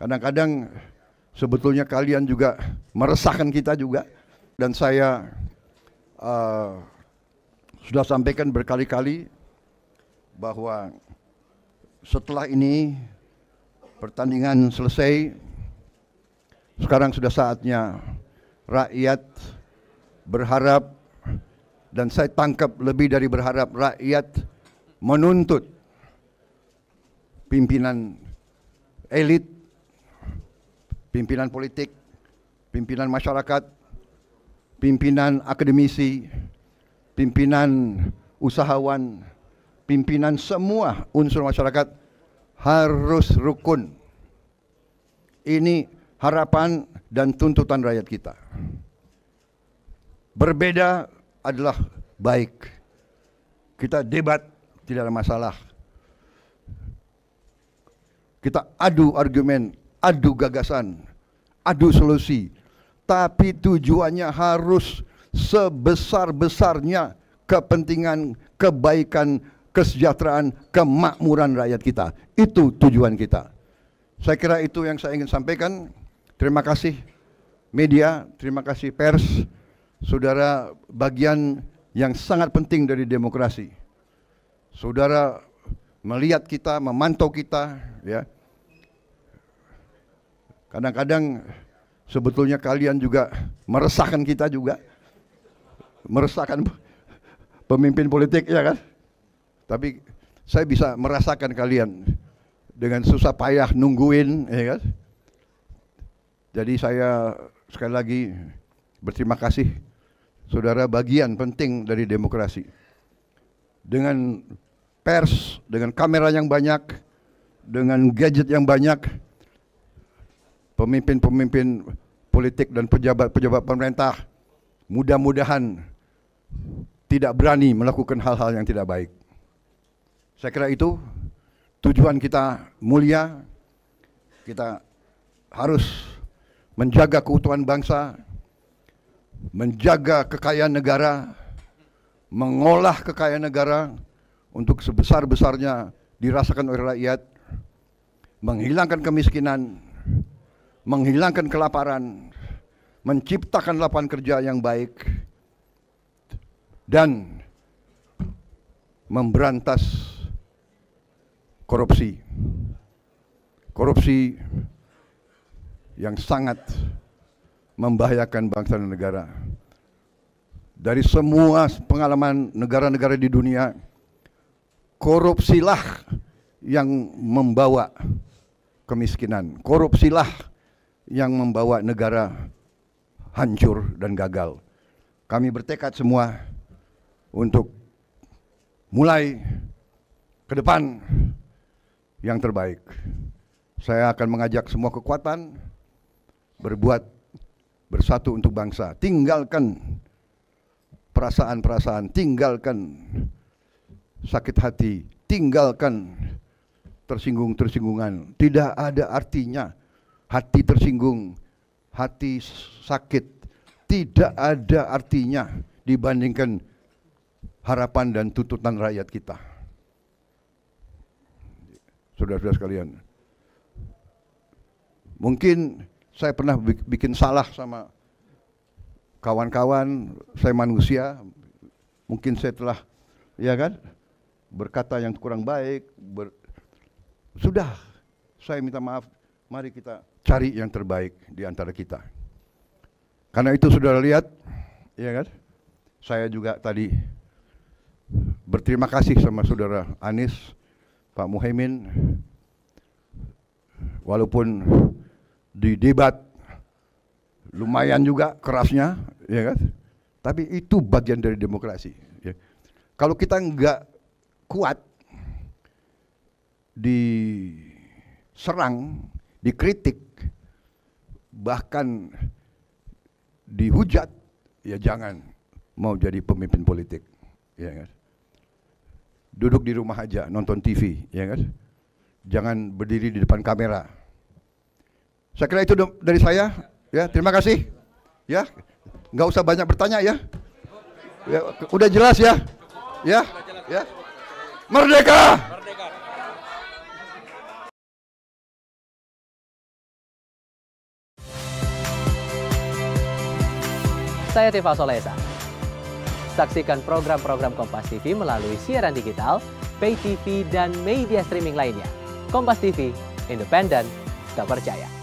Kadang-kadang sebetulnya kalian juga meresahkan kita juga. Dan saya uh, sudah sampaikan berkali-kali bahwa setelah ini pertandingan selesai, sekarang sudah saatnya rakyat berharap dan saya tangkap lebih dari berharap rakyat menuntut pimpinan elit pimpinan politik, pimpinan masyarakat, pimpinan akademisi, pimpinan usahawan, pimpinan semua unsur masyarakat harus rukun. Ini harapan dan tuntutan rakyat kita. Berbeda adalah baik. Kita debat tidak ada masalah. Kita adu argumen adu gagasan, adu solusi. Tapi tujuannya harus sebesar-besarnya kepentingan, kebaikan, kesejahteraan, kemakmuran rakyat kita. Itu tujuan kita. Saya kira itu yang saya ingin sampaikan. Terima kasih media, terima kasih pers, saudara bagian yang sangat penting dari demokrasi. Saudara melihat kita, memantau kita, ya. Kadang-kadang sebetulnya kalian juga meresahkan kita juga. Meresahkan pemimpin politik ya kan. Tapi saya bisa merasakan kalian dengan susah payah nungguin ya kan. Jadi saya sekali lagi berterima kasih saudara bagian penting dari demokrasi. Dengan pers, dengan kamera yang banyak, dengan gadget yang banyak, pemimpin-pemimpin politik dan pejabat-pejabat pemerintah mudah-mudahan tidak berani melakukan hal-hal yang tidak baik. Saya kira itu tujuan kita mulia. Kita harus menjaga keutuhan bangsa, menjaga kekayaan negara, mengolah kekayaan negara untuk sebesar-besarnya dirasakan oleh rakyat, menghilangkan kemiskinan, menghilangkan kelaparan, menciptakan lapangan kerja yang baik, dan memberantas korupsi. Korupsi yang sangat membahayakan bangsa dan negara. Dari semua pengalaman negara-negara di dunia, korupsilah yang membawa kemiskinan. Korupsilah yang membawa negara hancur dan gagal. Kami bertekad semua untuk mulai ke depan yang terbaik. Saya akan mengajak semua kekuatan berbuat bersatu untuk bangsa. Tinggalkan perasaan-perasaan, tinggalkan sakit hati, tinggalkan tersinggung-tersinggungan. Tidak ada artinya hati tersinggung, hati sakit tidak ada artinya dibandingkan harapan dan tuntutan rakyat kita. Saudara-saudara sekalian, mungkin saya pernah bikin salah sama kawan-kawan, saya manusia, mungkin saya telah, ya kan, berkata yang kurang baik, ber, sudah, saya minta maaf, mari kita cari yang terbaik di antara kita. Karena itu sudah lihat, ya kan? Saya juga tadi berterima kasih sama saudara Anies, Pak Muhaimin, walaupun di debat lumayan juga kerasnya, ya kan? Tapi itu bagian dari demokrasi. Ya. Kalau kita nggak kuat diserang, dikritik, bahkan dihujat ya jangan mau jadi pemimpin politik ya kan duduk di rumah aja nonton TV ya kan jangan berdiri di depan kamera saya kira itu dari saya ya terima kasih ya nggak usah banyak bertanya ya, ya udah jelas ya ya ya merdeka, merdeka. Saya Tifa Solesa. Saksikan program-program Kompas TV melalui siaran digital, pay TV, dan media streaming lainnya. Kompas TV, independen, tak percaya.